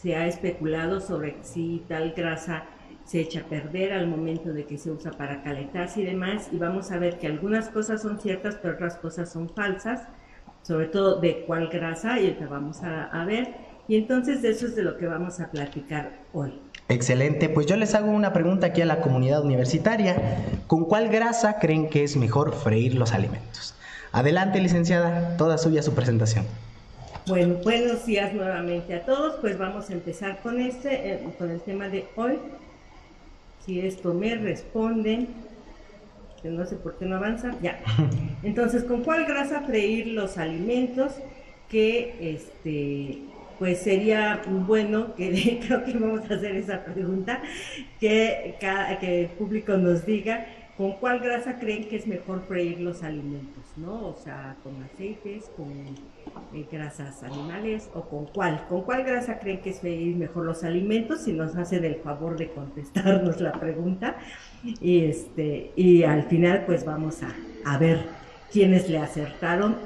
se ha especulado sobre si tal grasa se echa a perder al momento de que se usa para calentarse y demás, y vamos a ver que algunas cosas son ciertas, pero otras cosas son falsas, sobre todo de cuál grasa, y que vamos a, ver. Y entonces eso es de lo que vamos a platicar hoy. Excelente, pues yo les hago una pregunta aquí a la comunidad universitaria. ¿Con cuál grasa creen que es mejor freír los alimentos? Adelante, licenciada, toda suya su presentación. Bueno, buenos días nuevamente a todos. Pues vamos a empezar con este, eh, con el tema de hoy. Si esto me responde, que no sé por qué no avanza, ya. Entonces, ¿con cuál grasa freír los alimentos? Que este, pues sería bueno que creo que vamos a hacer esa pregunta, que, que el público nos diga con cuál grasa creen que es mejor freír los alimentos. ¿no? O sea, con aceites, con eh, grasas animales o con cuál. ¿Con cuál grasa creen que es mejor los alimentos? Si nos hacen el favor de contestarnos la pregunta. Y, este, y al final pues vamos a, ver quiénes le acertaron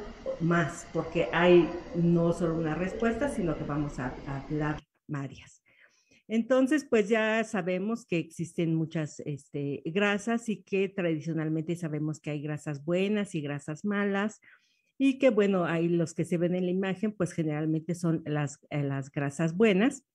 más, porque hay no solo una respuesta, sino que vamos a, a hablar varias. Entonces, pues ya sabemos que existen muchas este, grasas y que tradicionalmente sabemos que hay grasas buenas y grasas malas y que bueno, hay los que se ven en la imagen, pues generalmente son las, eh, las grasas buenas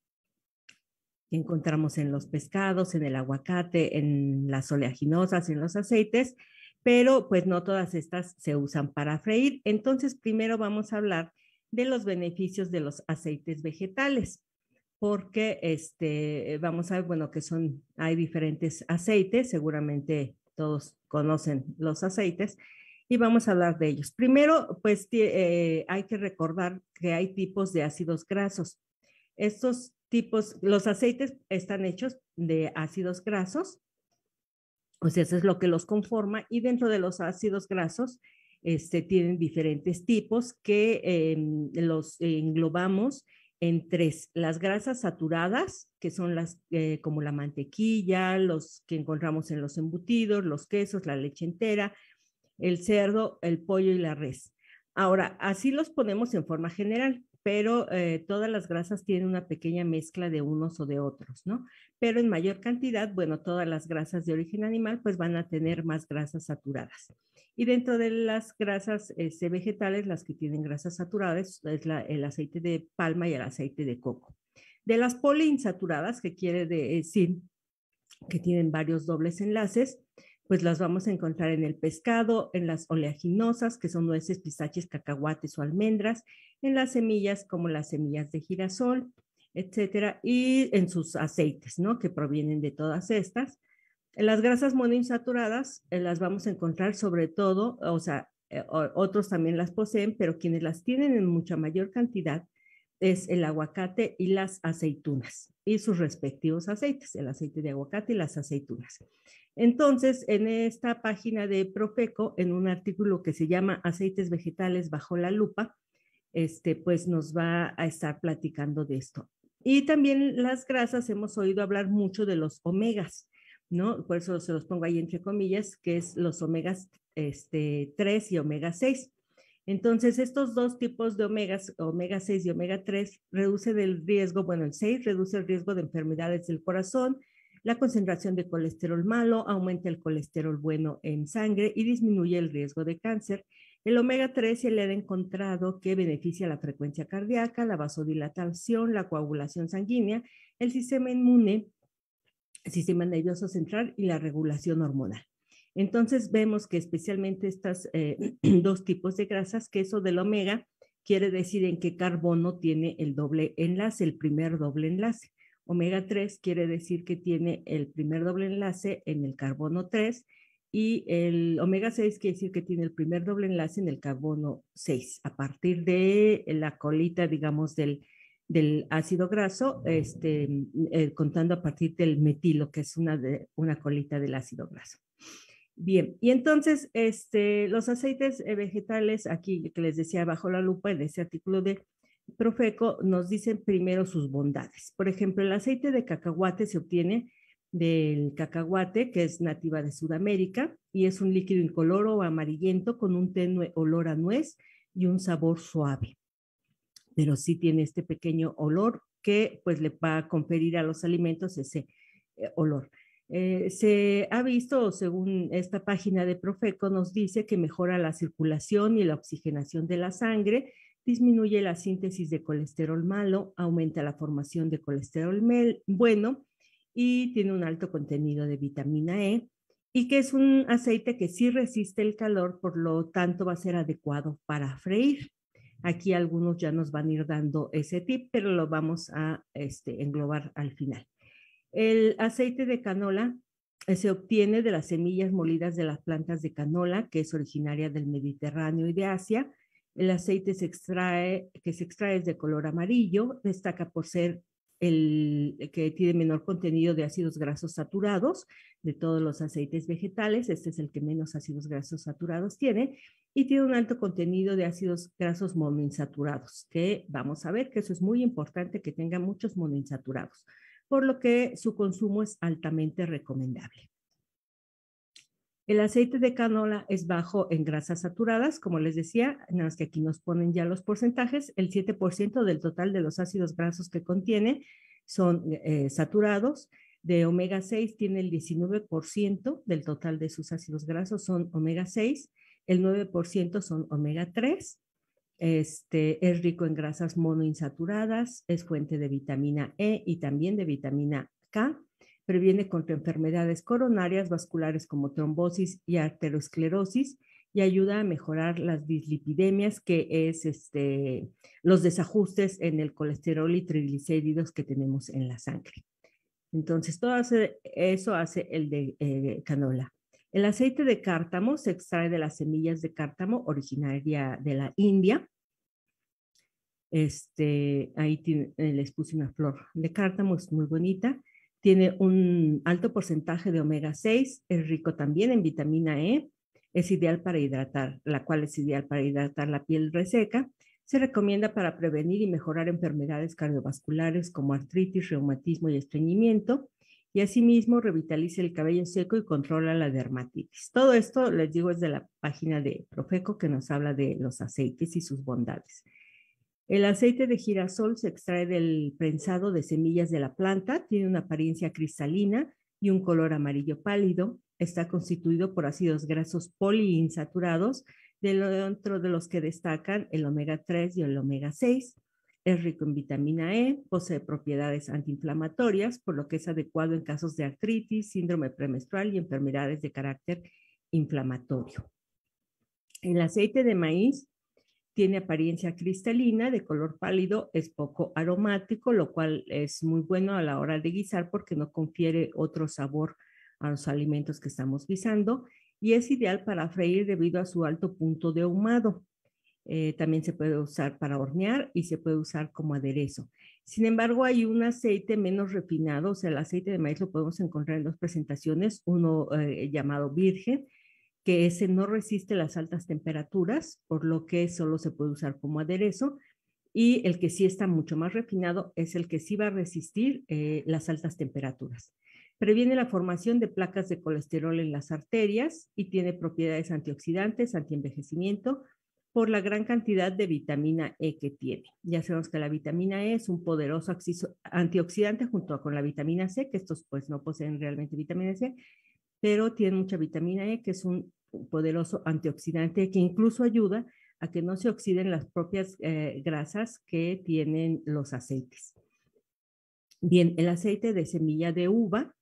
que encontramos en los pescados, en el aguacate, en las oleaginosas, en los aceites, pero pues no todas estas se usan para freír. Entonces, primero vamos a hablar de los beneficios de los aceites vegetales porque este, eh, vamos a ver, bueno, que son, hay diferentes aceites, seguramente todos conocen los aceites, y vamos a hablar de ellos. Primero, pues eh, hay que recordar que hay tipos de ácidos grasos. Estos tipos, los aceites están hechos de ácidos grasos, o pues, sea, eso es lo que los conforma, y dentro de los ácidos grasos este, tienen diferentes tipos que em, los englobamos en tres, las grasas saturadas, que son las eh, como la mantequilla, los que encontramos en los embutidos, los quesos, la leche entera, el cerdo, el pollo y la res. Ahora, así los ponemos en forma general pero eh, todas las grasas tienen una pequeña mezcla de unos o de otros, ¿no? Pero en mayor cantidad, bueno, todas las grasas de origen animal pues van a tener más grasas saturadas. Y dentro de las grasas este, vegetales, las que tienen grasas saturadas es el aceite de palma y el aceite de coco. De las poliinsaturadas, que quiere decir eh, que tienen varios dobles enlaces, pues las vamos a encontrar en el pescado, en las oleaginosas, que son nueces, pistaches, cacahuates o almendras, en las semillas como las semillas de girasol, etcétera, y en sus aceites, ¿no? Que provienen de todas estas. las grasas monoinsaturadas eh, las vamos a encontrar sobre todo, o sea, eh, otros también las poseen, pero quienes las tienen en mucha mayor cantidad es el aguacate y las aceitunas y sus respectivos aceites, el aceite de aguacate y las aceitunas. Entonces, en esta página de Profeco, en un artículo que se llama Aceites vegetales bajo la lupa, este, pues nos va a estar platicando de esto. Y también las grasas, hemos oído hablar mucho de los omegas, ¿no? Por eso se los pongo ahí entre comillas, que es los omegas 3 este, y omega 6. Entonces, estos dos tipos de omegas, omega 6 y omega 3, reducen el riesgo, bueno, el 6 reduce el riesgo de enfermedades del corazón, la concentración de colesterol malo aumenta el colesterol bueno en sangre y disminuye el riesgo de cáncer. El omega 3 se le ha encontrado que beneficia la frecuencia cardíaca, la vasodilatación, la coagulación sanguínea, el sistema inmune, el sistema nervioso central y la regulación hormonal. Entonces vemos que especialmente estos eh, dos tipos de grasas, que eso del omega quiere decir en qué carbono tiene el doble enlace, el primer doble enlace. Omega 3 quiere decir que tiene el primer doble enlace en el carbono 3 y el omega 6 quiere decir que tiene el primer doble enlace en el carbono 6. A partir de la colita, digamos, del, ácido graso, este, eh, contando a partir del metilo, que es una, una colita del ácido graso. Bien, y entonces este, los aceites eh, vegetales, aquí que les decía bajo la lupa en ese artículo de Profeco nos dicen primero sus bondades. Por ejemplo, el aceite de cacahuate se obtiene del cacahuate, que es nativa de Sudamérica, y es un líquido incoloro o amarillento con un tenue olor a nuez y un sabor suave. Pero sí tiene este pequeño olor que pues le va a conferir a los alimentos ese eh, olor. Eh, se ha visto, según esta página de Profeco, nos dice que mejora la circulación y la oxigenación de la sangre, disminuye la síntesis de colesterol malo, aumenta la formación de colesterol bueno y tiene un alto contenido de vitamina E y que es un aceite que sí resiste el calor, por lo tanto va a ser adecuado para freír. Aquí algunos ya nos van a ir dando ese tip, pero lo vamos a este, englobar al final. El aceite de canola eh, se obtiene de las semillas molidas de las plantas de canola, que es originaria del Mediterráneo y de Asia, el aceite se extrae, que se extrae es de color amarillo, destaca por ser el eh, que tiene menor contenido de ácidos grasos saturados de todos los aceites vegetales. Este es el que menos ácidos grasos saturados tiene y tiene un alto contenido de ácidos grasos monoinsaturados, que vamos a ver que eso es muy importante que tenga muchos monoinsaturados, por lo que su consumo es altamente recomendable. El aceite de canola es bajo en grasas saturadas, como les decía, en las que aquí nos ponen ya los porcentajes, el 7% del total de los ácidos grasos que contiene son eh, saturados, de omega 6 tiene el 19% del total de sus ácidos grasos son omega 6, el 9% son omega 3, este, es rico en grasas monoinsaturadas, es fuente de vitamina E y también de vitamina K previene contra enfermedades coronarias vasculares como trombosis y arteriosclerosis y ayuda a mejorar las dislipidemias, que es este, los desajustes en el colesterol y triglicéridos que tenemos en la sangre. Entonces, todo eso hace el de eh, canola. El aceite de cártamo se extrae de las semillas de cártamo originaria de la India. Este, ahí eh, les puse una flor de cártamo, es muy bonita tiene un alto porcentaje de omega 6, es rico también en vitamina E, es ideal para hidratar, la cual es ideal para hidratar la piel reseca. Se recomienda para prevenir y mejorar enfermedades cardiovasculares como artritis, reumatismo y estreñimiento. Y asimismo revitaliza el cabello seco y controla la dermatitis. Todo esto, les digo, es de la página de Profeco que nos habla de los aceites y sus bondades. El aceite de girasol se extrae del prensado de semillas de la planta, tiene una apariencia cristalina y un color amarillo pálido. Está constituido por ácidos grasos poliinsaturados, dentro de los que destacan el omega 3 y el omega 6. Es rico en vitamina E, posee propiedades antiinflamatorias, por lo que es adecuado en casos de artritis, síndrome premenstrual y enfermedades de carácter inflamatorio. El aceite de maíz tiene apariencia cristalina, de color pálido, es poco aromático, lo cual es muy bueno a la hora de guisar porque no confiere otro sabor a los alimentos que estamos guisando y es ideal para freír debido a su alto punto de ahumado. Eh, también se puede usar para hornear y se puede usar como aderezo. Sin embargo, hay un aceite menos refinado, o sea, el aceite de maíz lo podemos encontrar en dos presentaciones, uno eh, llamado virgen que ese no resiste las altas temperaturas, por lo que solo se puede usar como aderezo. Y el que sí está mucho más refinado es el que sí va a resistir eh, las altas temperaturas. Previene la formación de placas de colesterol en las arterias y tiene propiedades antioxidantes, antienvejecimiento, por la gran cantidad de vitamina E que tiene. Ya sabemos que la vitamina E es un poderoso antioxidante junto con la vitamina C, que estos pues no poseen realmente vitamina C, pero tiene mucha vitamina E, que es un poderoso antioxidante que incluso ayuda a que no se oxiden las propias eh, grasas que tienen los aceites. Bien, el aceite de semilla de uva,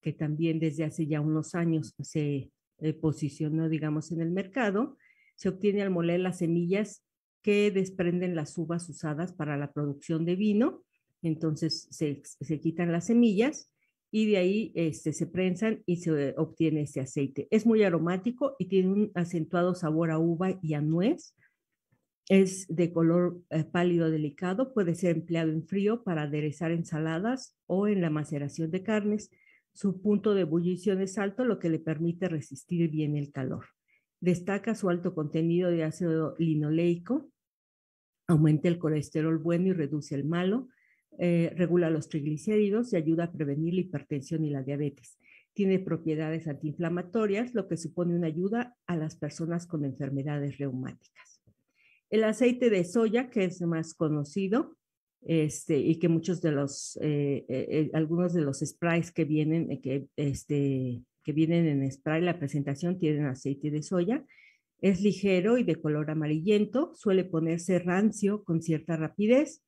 que también desde hace ya unos años se eh, posicionó, digamos, en el mercado, se obtiene al moler las semillas que desprenden las uvas usadas para la producción de vino. Entonces se, se quitan las semillas y de ahí este, se prensan y se obtiene este aceite. Es muy aromático y tiene un acentuado sabor a uva y a nuez. Es de color eh, pálido delicado, puede ser empleado en frío para aderezar ensaladas o en la maceración de carnes. Su punto de ebullición es alto, lo que le permite resistir bien el calor. Destaca su alto contenido de ácido linoleico, aumenta el colesterol bueno y reduce el malo eh, regula los triglicéridos y ayuda a prevenir la hipertensión y la diabetes. Tiene propiedades antiinflamatorias, lo que supone una ayuda a las personas con enfermedades reumáticas. El aceite de soya, que es más conocido, este, y que muchos de los, eh, eh, algunos de los sprays que vienen, que, este, que vienen en spray, la presentación tienen aceite de soya. Es ligero y de color amarillento, suele ponerse rancio con cierta rapidez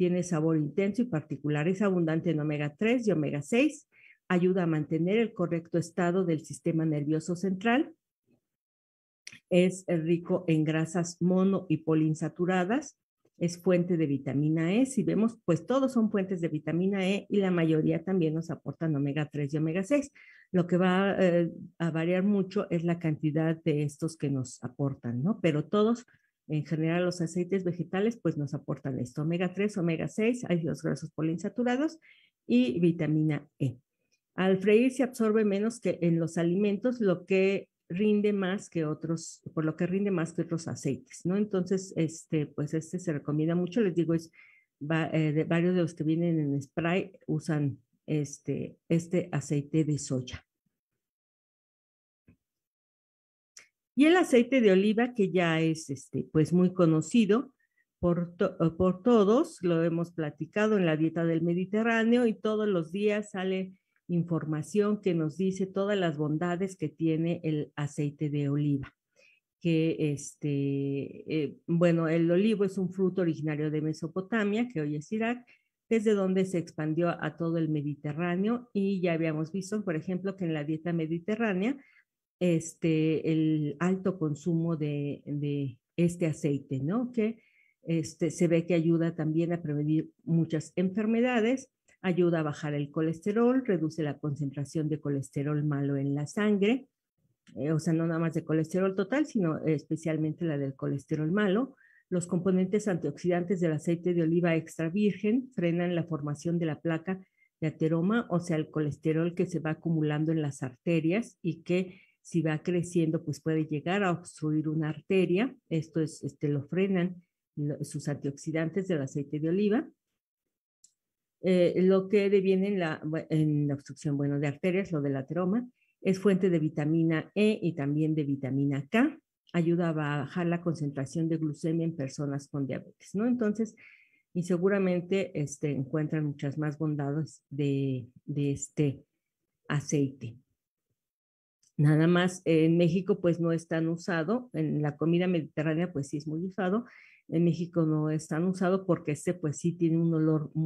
tiene sabor intenso y particular. Es abundante en omega 3 y omega 6. Ayuda a mantener el correcto estado del sistema nervioso central. Es rico en grasas mono y poliinsaturadas. Es fuente de vitamina E. Si vemos, pues todos son fuentes de vitamina E y la mayoría también nos aportan omega 3 y omega 6. Lo que va eh, a variar mucho es la cantidad de estos que nos aportan, ¿no? Pero todos en general los aceites vegetales pues nos aportan esto, omega 3, omega 6, los grasos poliinsaturados y vitamina E. Al freír se absorbe menos que en los alimentos, lo que rinde más que otros, por lo que rinde más que otros aceites, ¿no? Entonces, este, pues este se recomienda mucho, les digo, es eh, varios de los que vienen en spray usan este, este aceite de soya. Y el aceite de oliva, que ya es este, pues muy conocido por, todos, lo hemos platicado en la dieta del Mediterráneo y todos los días sale información que nos dice todas las bondades que tiene el aceite de oliva que este, eh, bueno, el olivo es un fruto originario de Mesopotamia, que hoy es Irak, desde donde se expandió a todo el Mediterráneo y ya habíamos visto, por ejemplo, que en la dieta mediterránea este, el alto consumo de, este aceite, ¿no? Que este, se ve que ayuda también a prevenir muchas enfermedades, ayuda a bajar el colesterol, reduce la concentración de colesterol malo en la sangre, eh, o sea, no nada más de colesterol total, sino especialmente la del colesterol malo. Los componentes antioxidantes del aceite de oliva extra virgen frenan la formación de la placa de ateroma, o sea, el colesterol que se va acumulando en las arterias y que si va creciendo, pues puede llegar a obstruir una arteria. Esto es, este, lo frenan sus antioxidantes del aceite de oliva. Eh, lo que deviene en la, en la obstrucción, bueno, de arterias, lo la ateroma, es fuente de vitamina E y también de vitamina K. Ayuda a bajar la concentración de glucemia en personas con diabetes, ¿no? Entonces, y seguramente este, encuentran muchas más bondades de, de este aceite. Nada más en México pues no es tan usado, en la comida mediterránea pues sí es muy usado, en México no es tan usado porque este pues sí tiene un olor, y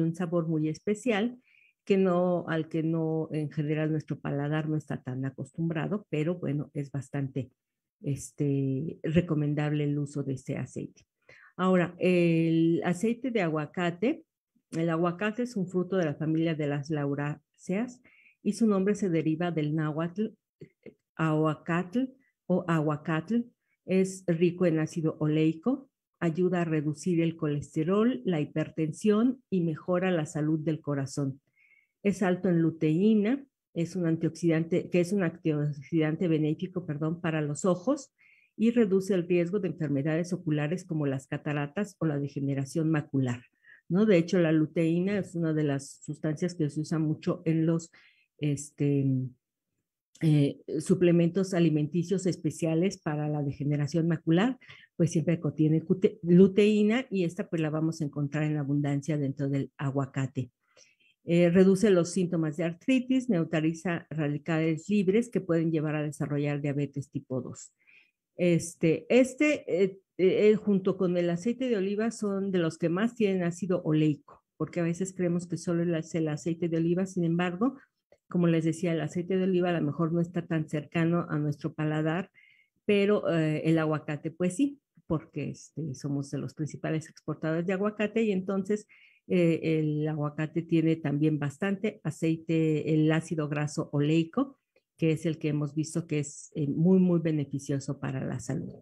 un sabor muy especial que no, al que no en general nuestro paladar no está tan acostumbrado, pero bueno, es bastante este, recomendable el uso de este aceite. Ahora, el aceite de aguacate, el aguacate es un fruto de la familia de las lauráceas, y su nombre se deriva del náhuatl ahuacatl o aguacatl. Es rico en ácido oleico, ayuda a reducir el colesterol, la hipertensión y mejora la salud del corazón. Es alto en luteína, es un antioxidante que es un antioxidante benéfico, perdón, para los ojos y reduce el riesgo de enfermedades oculares como las cataratas o la degeneración macular. ¿no? De hecho, la luteína es una de las sustancias que se usa mucho en los este, eh, suplementos alimenticios especiales para la degeneración macular, pues siempre contiene luteína y esta pues la vamos a encontrar en abundancia dentro del aguacate. Eh, reduce los síntomas de artritis, neutraliza radicales libres que pueden llevar a desarrollar diabetes tipo 2. Este, este eh, junto con el aceite de oliva son de los que más tienen ácido oleico, porque a veces creemos que solo es el aceite de oliva, sin embargo, como les decía, el aceite de oliva a lo mejor no está tan cercano a nuestro paladar, pero eh, el aguacate pues sí, porque este, somos de los principales exportadores de aguacate y entonces eh, el aguacate tiene también bastante aceite, el ácido graso oleico, que es el que hemos visto que es eh, muy, muy beneficioso para la salud.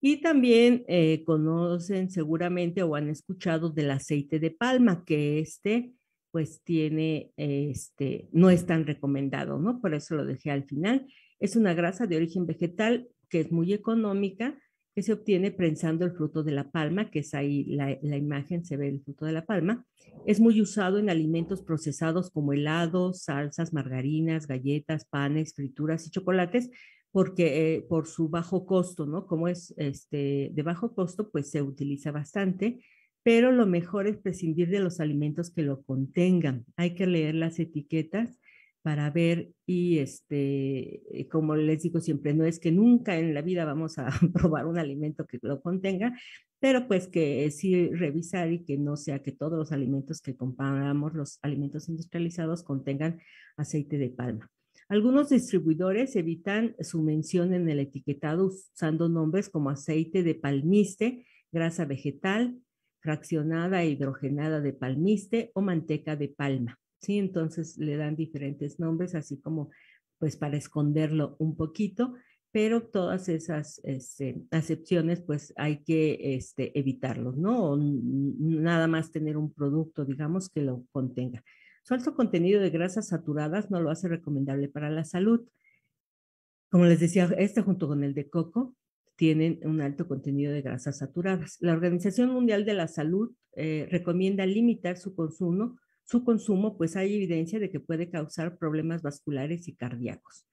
Y también conocen seguramente o han escuchado del aceite de palma, que este pues tiene, este, no es tan recomendado, ¿no? Por eso lo dejé al final. Es una grasa de origen vegetal que es muy económica, que se obtiene prensando el fruto de la palma, que es ahí la, imagen, se ve el fruto de la palma. Es muy usado en alimentos procesados como helados, salsas, margarinas, galletas, panes, frituras y chocolates, porque eh, por su bajo costo, ¿no? Como es este, de bajo costo, pues se utiliza bastante pero lo mejor es prescindir de los alimentos que lo contengan. Hay que leer las etiquetas para ver y este, eh, como les digo siempre, no es que nunca en la vida vamos a probar un alimento que lo contenga, pero pues que sí revisar y que no sea que todos los alimentos que compramos, los alimentos industrializados, contengan aceite de palma. Algunos distribuidores evitan su mención en el etiquetado usando nombres como aceite de palmiste, grasa vegetal, fraccionada e hidrogenada de palmiste o manteca de palma. ¿sí? Entonces le dan diferentes nombres, así como pues para esconderlo un poquito, pero todas esas este, acepciones pues hay que este, evitarlos, ¿no? nada más tener un producto, digamos, que lo contenga. Su alto contenido de grasas saturadas no lo hace recomendable para la salud. Como les decía, este junto con el de coco tienen un alto contenido de grasas saturadas. La Organización Mundial de la Salud eh, recomienda limitar su consumo, su consumo, pues hay evidencia de que puede causar problemas vasculares y cardíacos.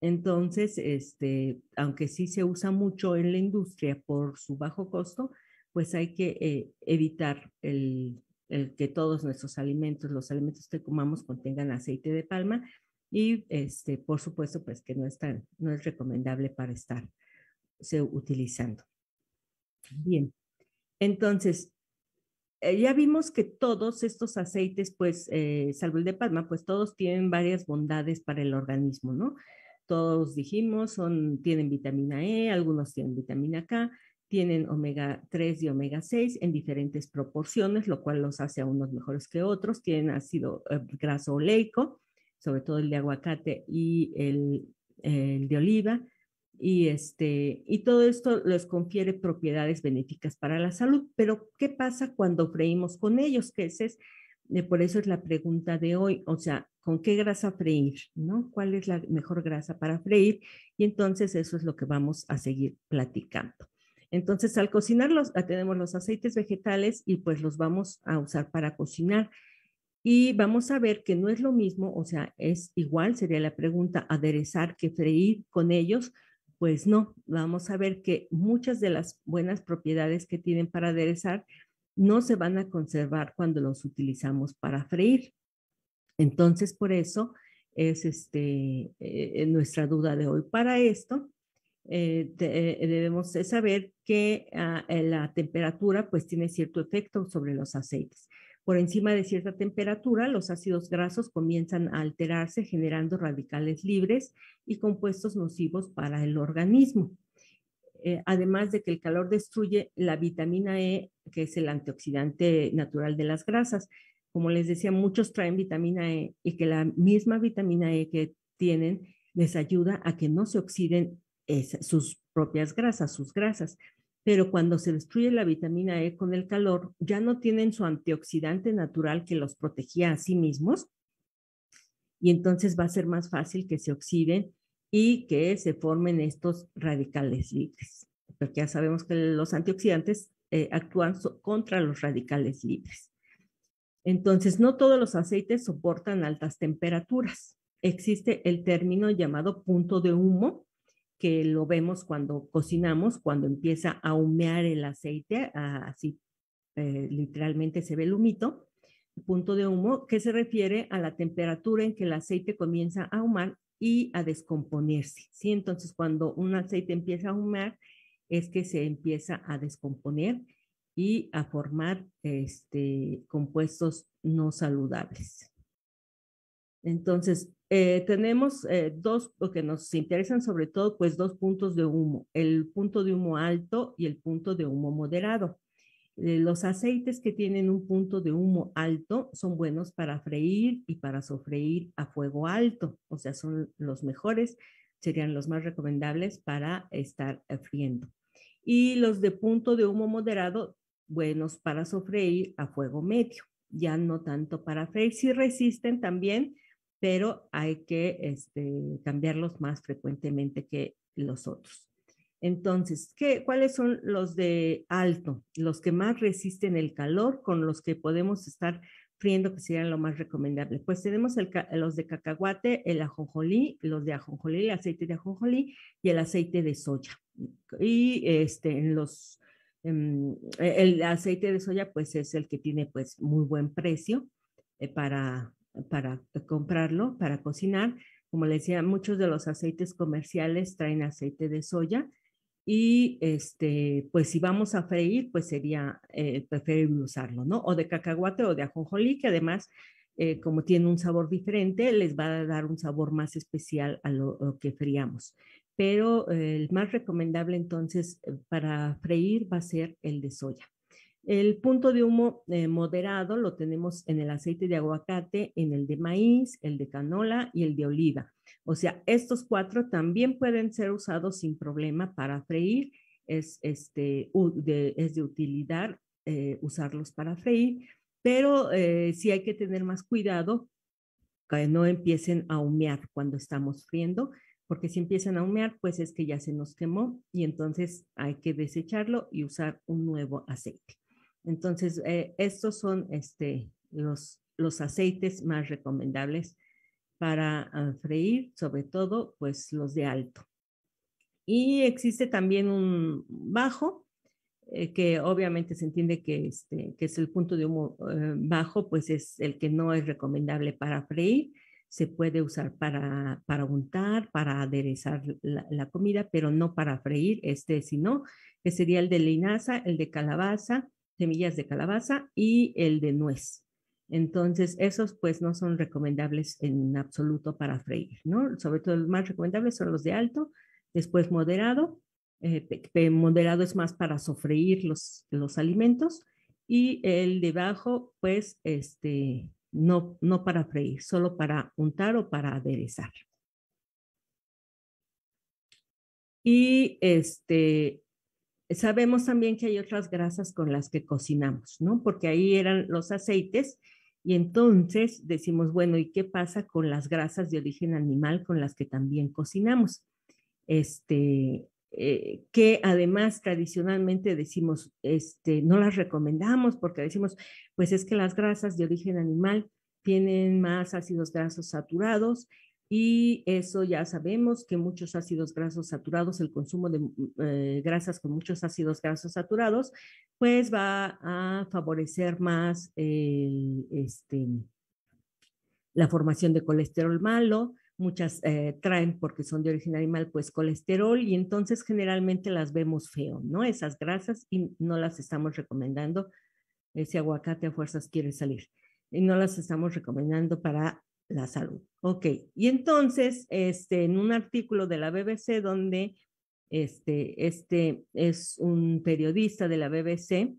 Entonces, este, aunque sí se usa mucho en la industria por su bajo costo, pues hay que eh, evitar el, que todos nuestros alimentos, los alimentos que comamos contengan aceite de palma y, este, por supuesto, pues que no no es recomendable para estar utilizando. Bien, entonces, eh, ya vimos que todos estos aceites, pues, eh, salvo el de palma, pues todos tienen varias bondades para el organismo, ¿no? Todos dijimos, son, tienen vitamina E, algunos tienen vitamina K, tienen omega 3 y omega 6 en diferentes proporciones, lo cual los hace a unos mejores que otros. Tienen ácido eh, graso oleico, sobre todo el de aguacate y el, el de oliva y, este, y todo esto les confiere propiedades benéficas para la salud. Pero, ¿qué pasa cuando freímos con ellos? Que es, eh, por eso es la pregunta de hoy, o sea, ¿con qué grasa freír? ¿no? ¿Cuál es la mejor grasa para freír? Y entonces eso es lo que vamos a seguir platicando. Entonces, al cocinarlos, tenemos los aceites vegetales y pues los vamos a usar para cocinar. Y vamos a ver que no es lo mismo, o sea, es igual, sería la pregunta, aderezar que freír con ellos, pues no, vamos a ver que muchas de las buenas propiedades que tienen para aderezar no se van a conservar cuando los utilizamos para freír. Entonces, por eso es este, eh, eh, nuestra duda de hoy. Para esto, eh, debemos saber que ah, la temperatura pues tiene cierto efecto sobre los aceites. Por encima de cierta temperatura, los ácidos grasos comienzan a alterarse generando radicales libres y compuestos nocivos para el organismo. Eh, además de que el calor destruye la vitamina E, que es el antioxidante natural de las grasas. Como les decía, muchos traen vitamina E y que la misma vitamina E que tienen les ayuda a que no se oxiden sus propias grasas, sus grasas pero cuando se destruye la vitamina E con el calor, ya no tienen su antioxidante natural que los protegía a sí mismos y entonces va a ser más fácil que se oxiden y que se formen estos radicales libres, porque ya sabemos que los antioxidantes eh, actúan contra los radicales libres. Entonces, no todos los aceites soportan altas temperaturas. Existe el término llamado punto de humo, que lo vemos cuando cocinamos, cuando empieza a humear el aceite, así eh, literalmente se ve el humito, punto de humo, que se refiere a la temperatura en que el aceite comienza a humar y a descomponerse. ¿sí? Entonces, cuando un aceite empieza a humear es que se empieza a descomponer y a formar este, compuestos no saludables. Entonces, eh, tenemos eh, dos, lo que nos interesan sobre todo, pues dos puntos de humo, el punto de humo alto y el punto de humo moderado. Eh, los aceites que tienen un punto de humo alto son buenos para freír y para sofreír a fuego alto, o sea, son los mejores, serían los más recomendables para estar friendo. Y los de punto de humo moderado, buenos para sofreír a fuego medio, ya no tanto para freír, si resisten también pero hay que este, cambiarlos más frecuentemente que los otros. Entonces, ¿qué, ¿cuáles son los de alto? Los que más resisten el calor, con los que podemos estar friendo, que serían lo más recomendable. Pues tenemos los de cacahuate, el ajonjolí, los de ajonjolí, el aceite de ajonjolí y el aceite de soya. Y este, los, em, e, el aceite de soya, pues es el que tiene pues muy buen precio eh, para para comprarlo, para cocinar. Como les decía, muchos de los aceites comerciales traen aceite de soya y este, pues si vamos a freír, pues sería eh, preferible usarlo, ¿no? O de cacahuate o de ajonjolí, que además, eh, como tiene un sabor diferente, les va a dar un sabor más especial a lo, que friamos. Pero eh, el más recomendable entonces para freír va a ser el de soya. El punto de humo eh, moderado lo tenemos en el aceite de aguacate, en el de maíz, el de canola y el de oliva. O sea, estos cuatro también pueden ser usados sin problema para freír. Es, este, de, utilidad eh, usarlos para freír, pero eh, sí hay que tener más cuidado que no empiecen a humear cuando estamos friendo, porque si empiezan a humear, pues es que ya se nos quemó y entonces hay que desecharlo y usar un nuevo aceite. Entonces, eh, estos son este, los, aceites más recomendables para ah, freír, sobre todo pues los de alto. Y existe también un bajo, eh, que obviamente se entiende que, este, que es el punto de humo eh, bajo, pues es el que no es recomendable para freír. Se puede usar para, para untar, para aderezar la, comida, pero no para freír. Este, sino que sería el de linaza, el de calabaza, semillas de calabaza y el de nuez. Entonces, esos pues no son recomendables en absoluto para freír, ¿no? Sobre todo los más recomendables son los de alto, después moderado, eh, moderado es más para sofreír los, los alimentos y el de bajo pues este, no, no para freír, solo para untar o para aderezar. Y este, Sabemos también que hay otras grasas con las que cocinamos, ¿no? Porque ahí eran los aceites y entonces decimos, bueno, ¿y qué pasa con las grasas de origen animal con las que también cocinamos? Este, eh, que además tradicionalmente decimos, este, no las recomendamos porque decimos, pues es que las grasas de origen animal tienen más ácidos grasos saturados, y eso ya sabemos que muchos ácidos grasos saturados, el consumo de eh, grasas con muchos ácidos grasos saturados, pues va a favorecer más eh, este, la formación de colesterol malo, muchas eh, traen porque son de origen animal, pues colesterol y entonces generalmente las vemos feo, ¿no? Esas grasas y no las estamos recomendando. Ese aguacate a fuerzas quiere salir. Y no las estamos recomendando para la salud. Ok, y entonces, este, en un artículo de la BBC donde este, este es un periodista de la BBC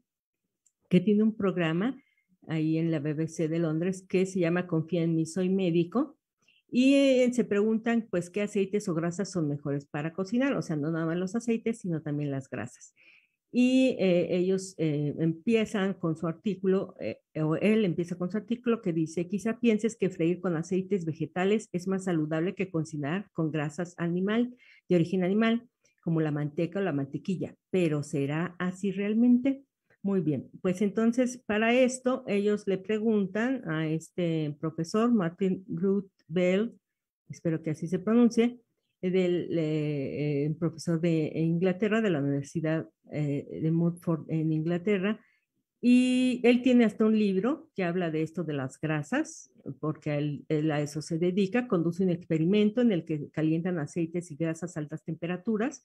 que tiene un programa ahí en la BBC de Londres que se llama Confía en mí, soy médico. Y eh, se preguntan, pues, qué aceites o grasas son mejores para cocinar. O sea, no nada más los aceites, sino también las grasas y eh, ellos eh, empiezan con su artículo, eh, o él empieza con su artículo que dice, quizá pienses que freír con aceites vegetales es más saludable que cocinar con grasas animal, de origen animal, como la manteca o la mantequilla, pero ¿será así realmente? Muy bien, pues entonces para esto ellos le preguntan a este profesor, Martin Ruth Bell, espero que así se pronuncie, eh, del eh, profesor de Inglaterra, de la Universidad eh, de Mudford en Inglaterra, y él tiene hasta un libro que habla de esto de las grasas, porque él a eso se dedica, conduce un experimento en el que calientan aceites y grasas a altas temperaturas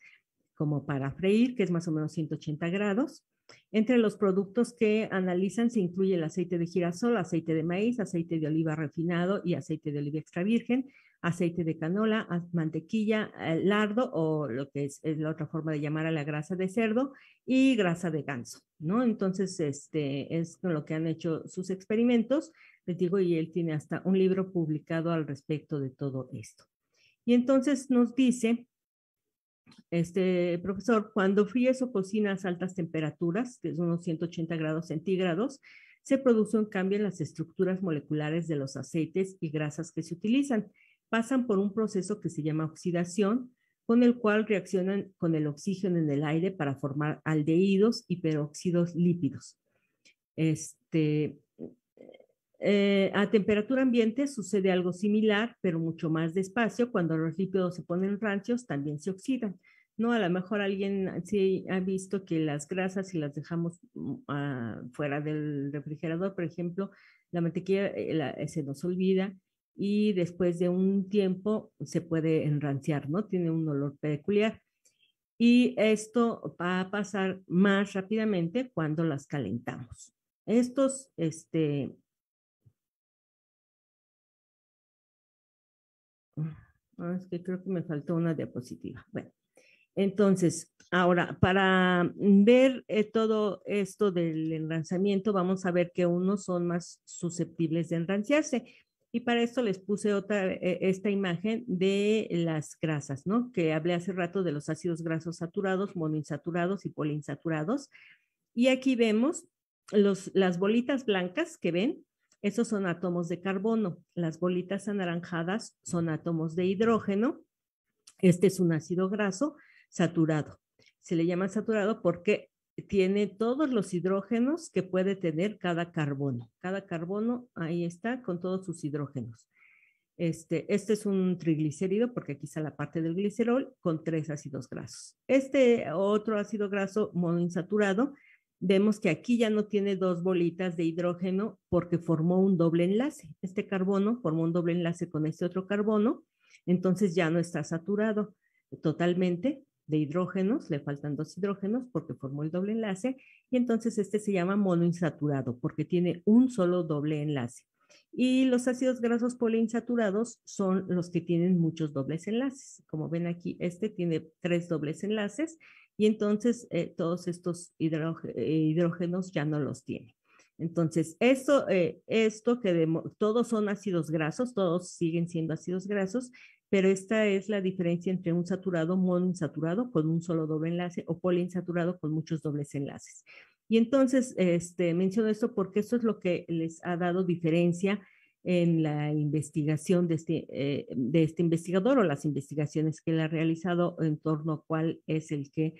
como para freír, que es más o menos 180 grados. Entre los productos que analizan se incluye el aceite de girasol, aceite de maíz, aceite de oliva refinado y aceite de oliva extra virgen, aceite de canola, mantequilla, eh, lardo o lo que es, la otra forma de llamar a la grasa de cerdo y grasa de ganso, ¿no? Entonces, este es con lo que han hecho sus experimentos, les digo, y él tiene hasta un libro publicado al respecto de todo esto. Y entonces nos dice este, profesor, cuando fríes o cocinas altas temperaturas, que es unos 180 grados centígrados, se produce un cambio en las estructuras moleculares de los aceites y grasas que se utilizan. Pasan por un proceso que se llama oxidación, con el cual reaccionan con el oxígeno en el aire para formar aldehídos y peróxidos lípidos. Este, eh, a temperatura ambiente sucede algo similar, pero mucho más despacio. Cuando los lípidos se ponen rancios, también se oxidan. No, a lo mejor alguien sí ha visto que las grasas, si las dejamos mm, ah, fuera del refrigerador, por ejemplo, la mantequilla eh, eh, se nos olvida y después de un tiempo se puede enranciar, ¿no? Tiene un olor peculiar. Y esto va a pasar más rápidamente cuando las calentamos. Estos este, Ah, es que creo que me faltó una diapositiva. Bueno, entonces, ahora, para ver eh, todo esto del enranzamiento, vamos a ver que unos son más susceptibles de enranciarse. Y para esto les puse otra, eh, esta imagen de las grasas, ¿no? Que hablé hace rato de los ácidos grasos saturados, monoinsaturados y poliinsaturados. Y aquí vemos los, las bolitas blancas que ven, esos son átomos de carbono. Las bolitas anaranjadas son átomos de hidrógeno. Este es un ácido graso saturado. Se le llama saturado porque tiene todos los hidrógenos que puede tener cada carbono. Cada carbono ahí está con todos sus hidrógenos. Este, este es un triglicérido porque aquí está la parte del glicerol con tres ácidos grasos. Este otro ácido graso monoinsaturado Vemos que aquí ya no tiene dos bolitas de hidrógeno porque formó un doble enlace. Este carbono formó un doble enlace con este otro carbono, entonces ya no está saturado totalmente de hidrógenos, le faltan dos hidrógenos porque formó el doble enlace y entonces este se llama monoinsaturado porque tiene un solo doble enlace. Y los ácidos grasos poliinsaturados son los que tienen muchos dobles enlaces. Como ven aquí, este tiene tres dobles enlaces y entonces eh, todos estos eh, hidrógenos ya no los tiene. Entonces, esto, eh, esto que todos son ácidos grasos, todos siguen siendo ácidos grasos, pero esta es la diferencia entre un saturado monoinsaturado con un solo doble enlace o poliinsaturado con muchos dobles enlaces. Y entonces, este, menciono esto porque esto es lo que les ha dado diferencia en la investigación este, eh, de este, investigador o las investigaciones que él ha realizado en torno a cuál es el que,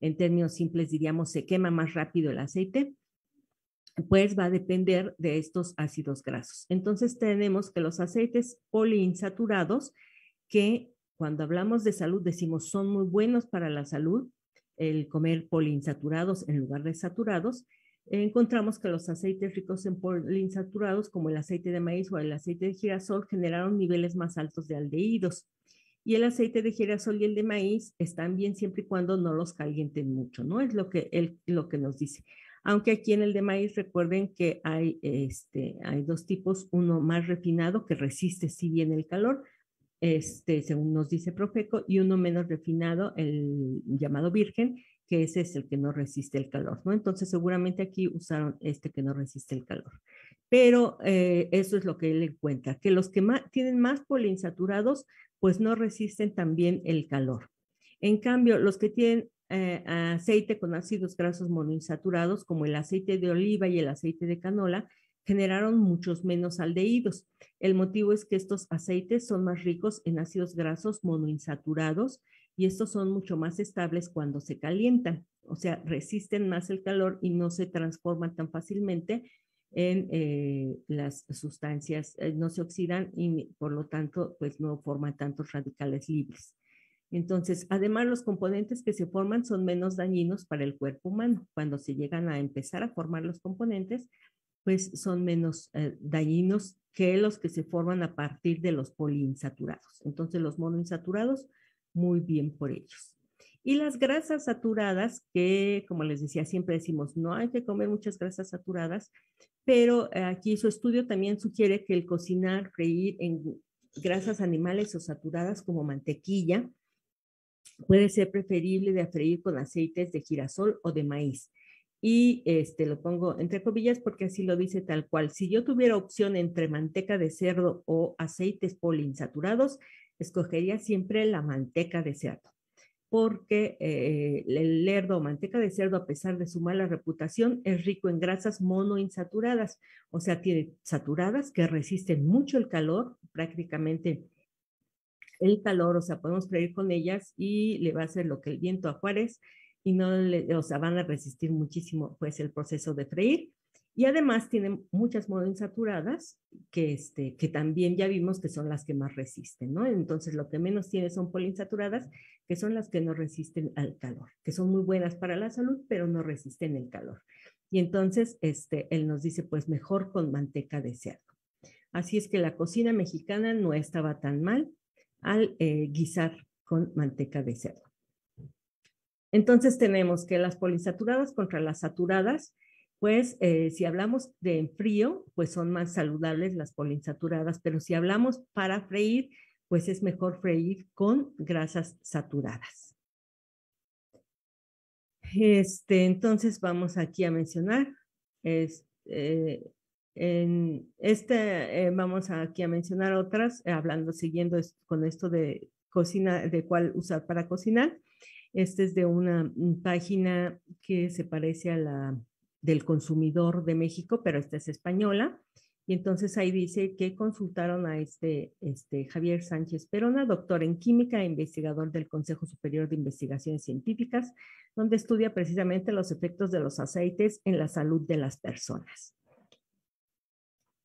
en términos simples, diríamos, se quema más rápido el aceite, pues va a depender de estos ácidos grasos. Entonces tenemos que los aceites poliinsaturados, que cuando hablamos de salud decimos son muy buenos para la salud, el comer poliinsaturados en lugar de saturados, encontramos que los aceites ricos en poliinsaturados, como el aceite de maíz o el aceite de girasol, generaron niveles más altos de aldehídos. Y el aceite de girasol y el de maíz están bien siempre y cuando no los calienten mucho, ¿no? Es lo que, lo que nos dice. Aunque aquí en el de maíz recuerden que hay, este, hay dos tipos, uno más refinado que resiste si bien el calor, este, según nos dice Profeco, y uno menos refinado, el llamado virgen, que ese es el que no resiste el calor, ¿no? Entonces seguramente aquí usaron este que no resiste el calor. Pero eh, eso es lo que él encuentra, que los que tienen más poliinsaturados, pues no resisten también el calor. En cambio, los que tienen eh, aceite con ácidos grasos monoinsaturados, como el aceite de oliva y el aceite de canola, generaron muchos menos aldehídos. El motivo es que estos aceites son más ricos en ácidos grasos monoinsaturados y estos son mucho más estables cuando se calientan, o sea, resisten más el calor y no se transforman tan fácilmente en eh, las sustancias, eh, no se oxidan y por lo tanto, pues no forman tantos radicales libres. Entonces, además, los componentes que se forman son menos dañinos para el cuerpo humano. Cuando se llegan a empezar a formar los componentes, pues son menos eh, dañinos que los que se forman a partir de los poliinsaturados. Entonces, los monoinsaturados muy bien por ellos. Y las grasas saturadas, que como les decía, siempre decimos, no hay que comer muchas grasas saturadas, pero eh, aquí su estudio también sugiere que el cocinar, freír en grasas animales o saturadas como mantequilla puede ser preferible de freír con aceites de girasol o de maíz. Y este lo pongo entre comillas porque así lo dice tal cual. Si yo tuviera opción entre manteca de cerdo o aceites poliinsaturados, escogería siempre la manteca de cerdo, porque eh, el lerdo o manteca de cerdo, a pesar de su mala reputación, es rico en grasas monoinsaturadas, o sea, tiene saturadas que resisten mucho el calor, prácticamente el calor, o sea, podemos freír con ellas y le va a hacer lo que el viento a Juárez y no le, o sea, van a resistir muchísimo pues el proceso de freír y además tiene muchas monoinsaturadas que, este, que también ya vimos que son las que más resisten, ¿no? Entonces lo que menos tiene son poliinsaturadas, que son las que no resisten al calor, que son muy buenas para la salud, pero no resisten el calor. Y entonces este, él nos dice, pues mejor con manteca de cerdo. Así es que la cocina mexicana no estaba tan mal al eh, guisar con manteca de cerdo. Entonces tenemos que las poliinsaturadas contra las saturadas, pues eh, si hablamos de en frío, pues son más saludables las poliinsaturadas, pero si hablamos para freír, pues es mejor freír con grasas saturadas. Este, entonces vamos aquí a mencionar, eh, este, eh, vamos aquí a mencionar otras, hablando, siguiendo con esto de cocina, de cuál usar para cocinar. Este es de una mm, página que se parece a la del consumidor de México, pero esta es española. Y entonces ahí dice que consultaron a este, este Javier Sánchez Perona, doctor en química e investigador del Consejo Superior de Investigaciones Científicas, donde estudia precisamente los efectos de los aceites en la salud de las personas.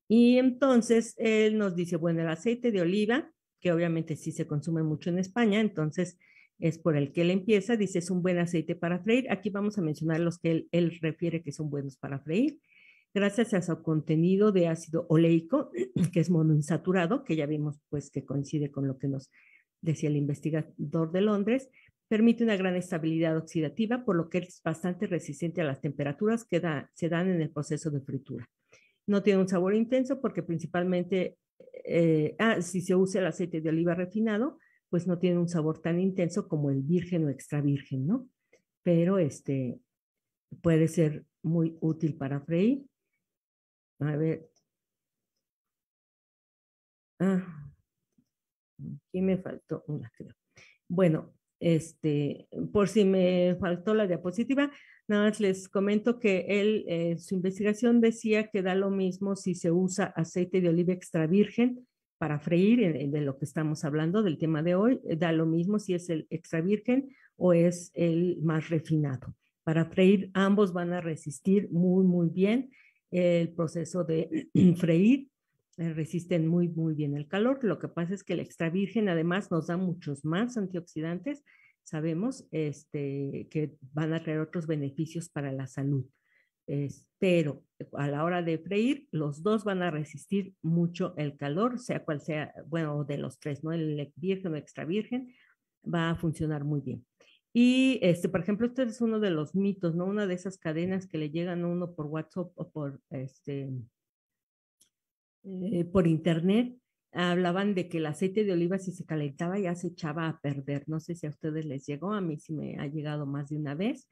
Y entonces él nos dice, bueno, el aceite de oliva, que obviamente sí se consume mucho en España, entonces es por el que él empieza, dice es un buen aceite para freír. Aquí vamos a mencionar los que él, refiere que son buenos para freír. Gracias a su contenido de ácido oleico, que es monoinsaturado, que ya vimos pues que coincide con lo que nos decía el investigador de Londres, permite una gran estabilidad oxidativa, por lo que es bastante resistente a las temperaturas que se dan en el proceso de fritura. No tiene un sabor intenso porque principalmente, eh, ah, si se usa el aceite de oliva refinado, pues no tiene un sabor tan intenso como el virgen o extra virgen, ¿no? Pero este puede ser muy útil para freír. A ver. Ah, aquí me faltó una, creo. Bueno, este, por si me faltó la diapositiva, nada más les comento que él, eh, su investigación decía que da lo mismo si se usa aceite de oliva extra virgen para freír, eh, de lo que estamos hablando, del tema de hoy, eh, da lo mismo si es el extra virgen o es el más refinado. Para freír, ambos van a resistir muy, muy bien el proceso de freír, eh, resisten muy, muy bien el calor. Lo que pasa es que el extra virgen además nos da muchos más antioxidantes, sabemos este, que van a traer otros beneficios para la salud pero a la hora de freír, los dos van a resistir mucho el calor, sea cual sea, bueno, de los tres, ¿no? El virgen o extra virgen va a funcionar muy bien. Y, este, por ejemplo, este es uno de los mitos, ¿no? Una de esas cadenas que le llegan a uno por WhatsApp o por, este, eh, por internet, hablaban de que el aceite de oliva si se calentaba ya se echaba a perder. No sé si a ustedes les llegó, a mí sí me ha llegado más de una vez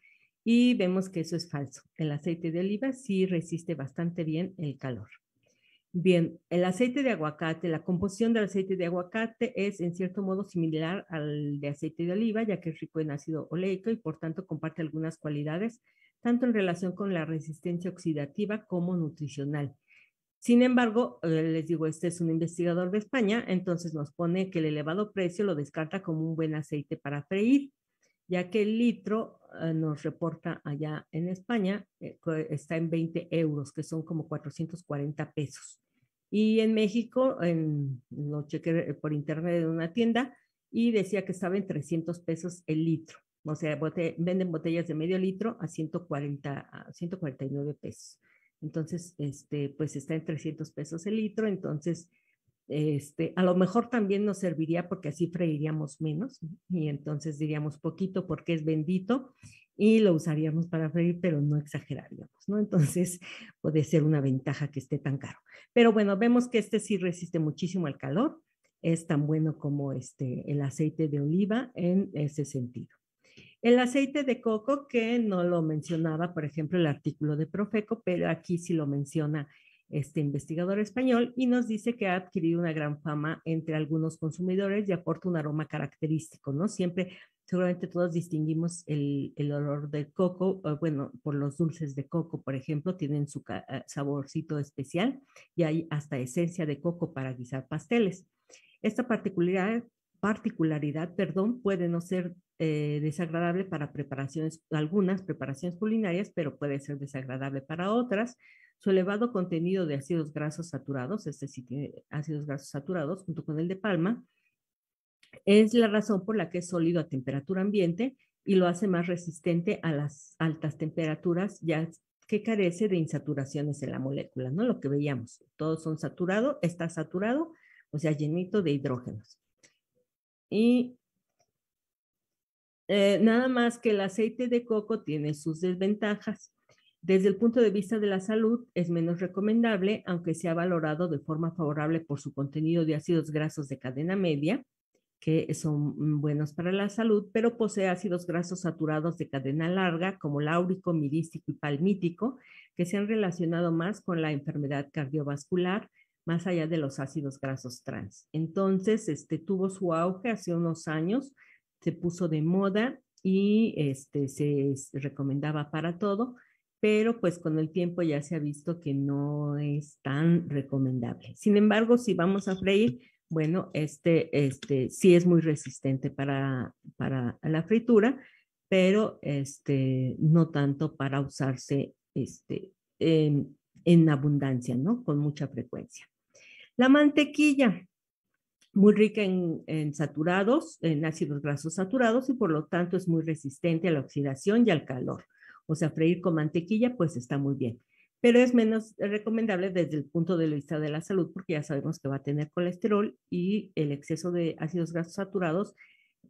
y vemos que eso es falso. El aceite de oliva sí resiste bastante bien el calor. Bien, el aceite de aguacate, la composición del aceite de aguacate es en cierto modo similar al de aceite de oliva, ya que es rico en ácido oleico y por tanto comparte algunas cualidades, tanto en relación con la resistencia oxidativa como nutricional. Sin embargo, eh, les digo, este es un investigador de España, entonces nos pone que el elevado precio lo descarta como un buen aceite para freír, ya que el litro eh, nos reporta allá en España, eh, está en 20 euros, que son como 440 pesos. Y en México, en, lo chequé por internet de una tienda y decía que estaba en 300 pesos el litro. O sea, venden botellas de medio litro a 140, a 149 pesos. Entonces, este, pues está en 300 pesos el litro. Entonces, este, a lo mejor también nos serviría porque así freiríamos menos y entonces diríamos poquito porque es bendito y lo usaríamos para freír, pero no exageraríamos, ¿no? Entonces puede ser una ventaja que esté tan caro. Pero bueno, vemos que este sí resiste muchísimo al calor, es tan bueno como este, el aceite de oliva en ese sentido. El aceite de coco, que no lo mencionaba, por ejemplo, el artículo de Profeco, pero aquí sí lo menciona este investigador español, y nos dice que ha adquirido una gran fama entre algunos consumidores y aporta un aroma característico, ¿no? Siempre, seguramente todos distinguimos el, olor del coco, bueno, por los dulces de coco, por ejemplo, tienen su eh, saborcito especial y hay hasta esencia de coco para guisar pasteles. Esta particularidad, particularidad perdón, puede no ser eh, desagradable para preparaciones, algunas preparaciones culinarias, pero puede ser desagradable para otras su elevado contenido de ácidos grasos saturados, este sí tiene ácidos grasos saturados junto con el de palma, es la razón por la que es sólido a temperatura ambiente y lo hace más resistente a las altas temperaturas, ya que carece de insaturaciones en la molécula, ¿no? Lo que veíamos, todos son saturados, está saturado, o sea, llenito de hidrógenos. Y eh, nada más que el aceite de coco tiene sus desventajas. Desde el punto de vista de la salud, es menos recomendable, aunque ha valorado de forma favorable por su contenido de ácidos grasos de cadena media, que son mm, buenos para la salud, pero posee ácidos grasos saturados de cadena larga, como láurico, mirístico y palmítico, que se han relacionado más con la enfermedad cardiovascular, más allá de los ácidos grasos trans. Entonces, este tuvo su auge hace unos años, se puso de moda y este, se recomendaba para todo, pero pues con el tiempo ya se ha visto que no es tan recomendable. Sin embargo, si vamos a freír, bueno, este, este sí es muy resistente para, la fritura, pero este, no tanto para usarse este, en, abundancia, ¿no? Con mucha frecuencia. La mantequilla, muy rica en, saturados, en ácidos grasos saturados y por lo tanto es muy resistente a la oxidación y al calor o sea, freír con mantequilla, pues está muy bien. Pero es menos recomendable desde el punto de vista de la salud porque ya sabemos que va a tener colesterol y el exceso de ácidos grasos saturados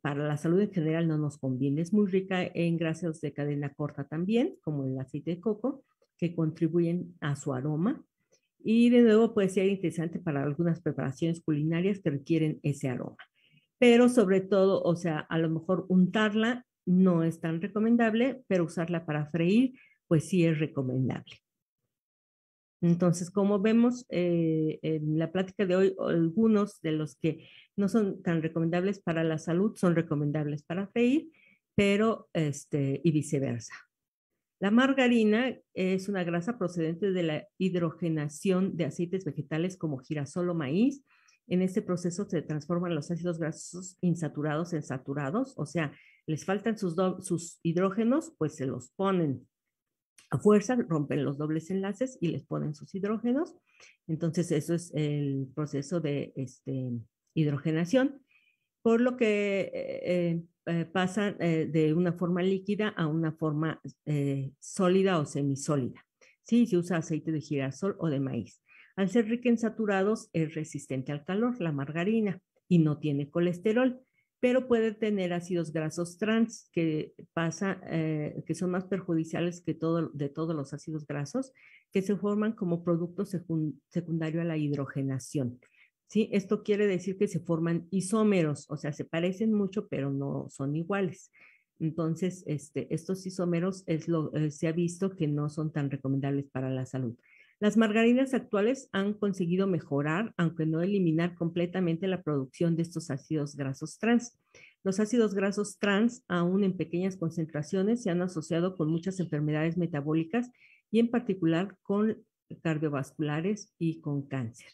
para la salud en general no nos conviene. Es muy rica en grasas de cadena corta también, como el aceite de coco, que contribuyen a su aroma. Y de nuevo puede ser interesante para algunas preparaciones culinarias que requieren ese aroma. Pero sobre todo, o sea, a lo mejor untarla no es tan recomendable, pero usarla para freír, pues sí es recomendable. Entonces, como vemos eh, en la plática de hoy, algunos de los que no son tan recomendables para la salud son recomendables para freír, pero este, y viceversa. La margarina es una grasa procedente de la hidrogenación de aceites vegetales como girasol o maíz. En este proceso se transforman los ácidos grasos insaturados en saturados, o sea, les faltan sus, hidrógenos, pues se los ponen a fuerza, rompen los dobles enlaces y les ponen sus hidrógenos. Entonces, eso es el proceso de este, hidrogenación, por lo que eh, eh, pasa eh, de una forma líquida a una forma sólida o semisólida. Sí, se usa aceite de girasol o de maíz. Al ser rica en saturados, es resistente al calor, la margarina, y no tiene colesterol pero puede tener ácidos grasos trans que, pasa, eh, que son más perjudiciales que todo, de todos los ácidos grasos, que se forman como producto secundario a la hidrogenación. ¿sí? Esto quiere decir que se forman isómeros, o sea, se parecen mucho, pero no son iguales. Entonces, este, estos isómeros es lo, eh, se ha visto que no son tan recomendables para la salud. Las margarinas actuales han conseguido mejorar, aunque no eliminar completamente la producción de estos ácidos grasos trans. Los ácidos grasos trans, aún en pequeñas concentraciones, se han asociado con muchas enfermedades metabólicas y en particular con cardiovasculares y con cáncer.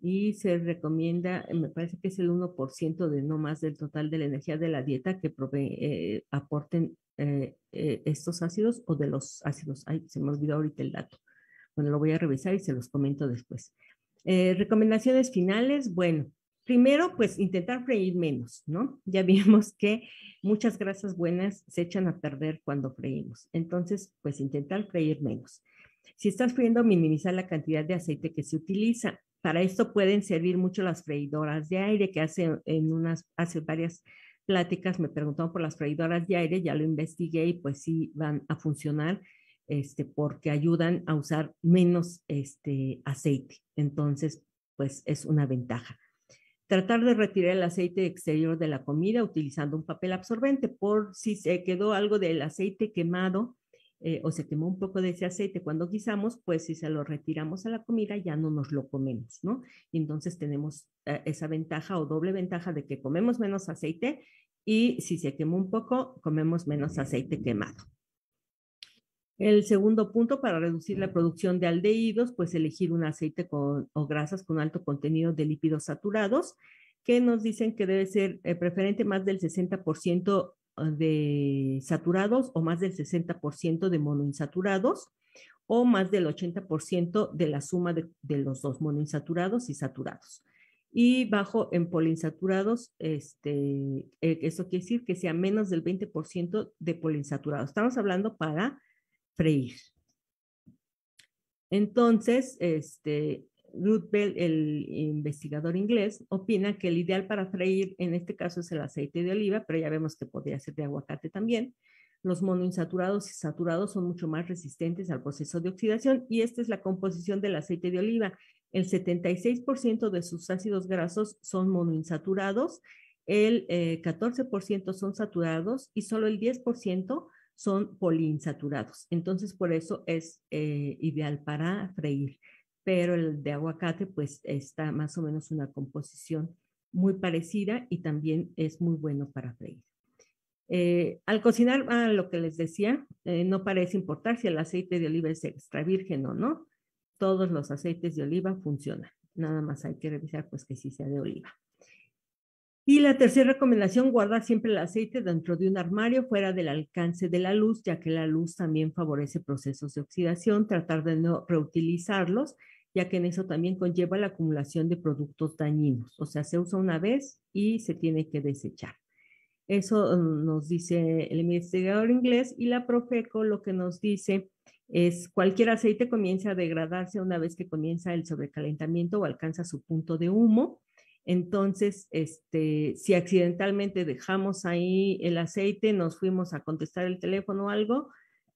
Y se recomienda, me parece que es el 1% de no más del total de la energía de la dieta que eh, aporten eh, eh, estos ácidos o de los ácidos. Ay, se me olvidó ahorita el dato. Bueno, lo voy a revisar y se los comento después. Eh, recomendaciones finales, bueno, primero, pues intentar freír menos, ¿no? Ya vimos que muchas grasas buenas se echan a perder cuando freímos. Entonces, pues intentar freír menos. Si estás friendo, minimizar la cantidad de aceite que se utiliza. Para esto pueden servir mucho las freidoras de aire, que hace, en unas, hace varias pláticas me preguntaron por las freidoras de aire, ya lo investigué y pues sí van a funcionar este, porque ayudan a usar menos este, aceite. Entonces, pues es una ventaja. Tratar de retirar el aceite exterior de la comida utilizando un papel absorbente por si se quedó algo del aceite quemado eh, o se quemó un poco de ese aceite cuando guisamos, pues si se lo retiramos a la comida ya no nos lo comemos, ¿no? Y entonces tenemos eh, esa ventaja o doble ventaja de que comemos menos aceite y si se quemó un poco, comemos menos aceite quemado. El segundo punto, para reducir la producción de aldehídos, pues elegir un aceite o grasas con alto contenido de lípidos saturados, que nos dicen que debe ser eh, preferente más del 60% eh, de saturados o más del 60% de monoinsaturados o más del 80% de la suma de, los dos monoinsaturados y saturados. Y bajo en poliinsaturados, este, eh, eso quiere decir que sea menos del 20% de poliinsaturados. Estamos hablando para freír. Entonces, este, Ruth Bell, el investigador inglés, opina que el ideal para freír en este caso es el aceite de oliva, pero ya vemos que podría ser de aguacate también. Los monoinsaturados y saturados son mucho más resistentes al proceso de oxidación y esta es la composición del aceite de oliva. El 76% de sus ácidos grasos son monoinsaturados, el 14% eh, son saturados y solo el 10% son poliinsaturados. Entonces, por eso es eh, ideal para freír. Pero el de aguacate, pues está más o menos una composición muy parecida y también es muy bueno para freír. Eh, al cocinar, ah, lo que les decía, eh, no parece importar si el aceite de oliva es extra virgen o no. Todos los aceites de oliva funcionan. Nada más hay que revisar pues que sí sea de oliva. Y la tercera recomendación, guardar siempre el aceite dentro de un armario fuera del alcance de la luz, ya que la luz también favorece procesos de oxidación, tratar de no reutilizarlos, ya que en eso también conlleva la acumulación de productos dañinos, o sea, se usa una vez y se tiene que desechar. Eso mm, nos dice el investigador inglés y la Profeco lo que nos dice es cualquier aceite comienza a degradarse una vez que comienza el sobrecalentamiento o alcanza su punto de humo entonces, este, si accidentalmente dejamos ahí el aceite, nos fuimos a contestar el teléfono o algo,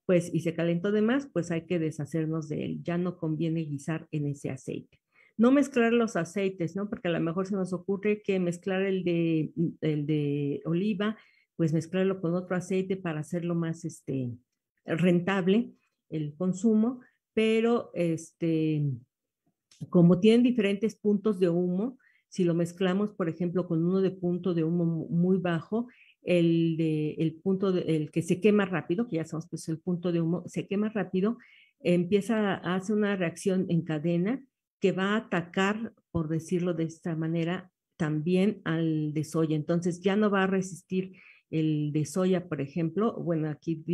pues y se calentó de más, pues hay que deshacernos de él. Ya no conviene guisar en ese aceite. No mezclar los aceites, ¿no? Porque a lo mejor se nos ocurre que mezclar el de, el de oliva, pues mezclarlo con otro aceite para hacerlo más este, rentable el consumo, pero este, como tienen diferentes puntos de humo, si lo mezclamos, por ejemplo, con uno de punto de humo muy bajo, el, el punto el que se quema rápido, que ya sabemos que es el punto de humo, se quema rápido, empieza, a hacer una reacción en cadena que va a atacar, por decirlo de esta manera, también al de Entonces ya no va a resistir el de soya, por ejemplo, bueno, aquí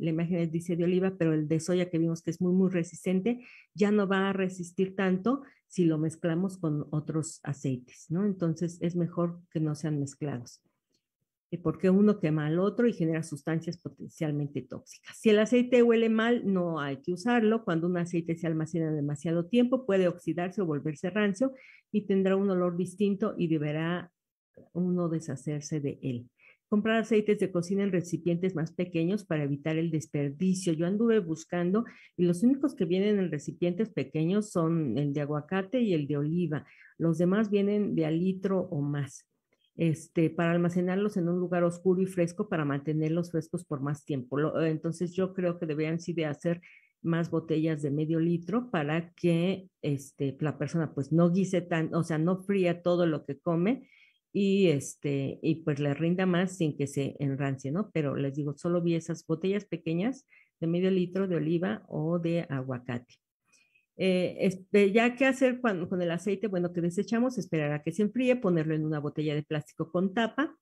la imagen dice de oliva, pero el de soya que vimos que es muy, muy resistente, ya no va a resistir tanto si lo mezclamos con otros aceites, ¿no? Entonces es mejor que no sean mezclados, eh, porque uno quema al otro y genera sustancias potencialmente tóxicas. Si el aceite huele mal, no hay que usarlo. Cuando un aceite se almacena demasiado tiempo, puede oxidarse o volverse rancio y tendrá un olor distinto y deberá uno deshacerse de él comprar aceites de cocina en recipientes más pequeños para evitar el desperdicio. Yo anduve buscando y los únicos que vienen en recipientes pequeños son el de aguacate y el de oliva. Los demás vienen de a litro o más. Este, para almacenarlos en un lugar oscuro y fresco para mantenerlos frescos por más tiempo. entonces yo creo que deberían sí de hacer más botellas de medio litro para que este, la persona pues no guise tan, o sea, no fría todo lo que come, y, este, y pues le rinda más sin que se enrancie, ¿no? Pero les digo, solo vi esas botellas pequeñas de medio litro de oliva o de aguacate. Eh, este, ya qué hacer con el aceite, bueno, que desechamos, esperar a que se enfríe, ponerlo en una botella de plástico con tapa,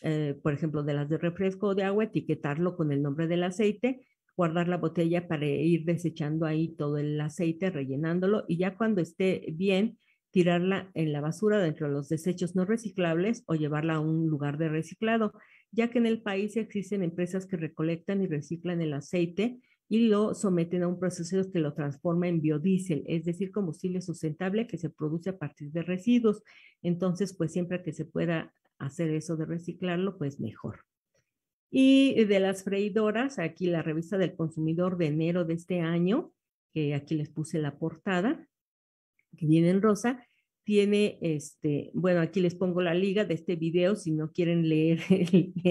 eh, por ejemplo, de las de refresco o de agua, etiquetarlo con el nombre del aceite, guardar la botella para ir desechando ahí todo el aceite, rellenándolo y ya cuando esté bien, tirarla en la basura dentro de los desechos no reciclables o llevarla a un lugar de reciclado, ya que en el país existen empresas que recolectan y reciclan el aceite y lo someten a un proceso que lo transforma en biodiesel, es decir, combustible sustentable que se produce a partir de residuos. Entonces, pues siempre que se pueda hacer eso de reciclarlo, pues mejor. Y de las freidoras, aquí la revista del consumidor de enero de este año, que aquí les puse la portada, que viene en rosa, tiene este, bueno, aquí les pongo la liga de este video si no quieren leer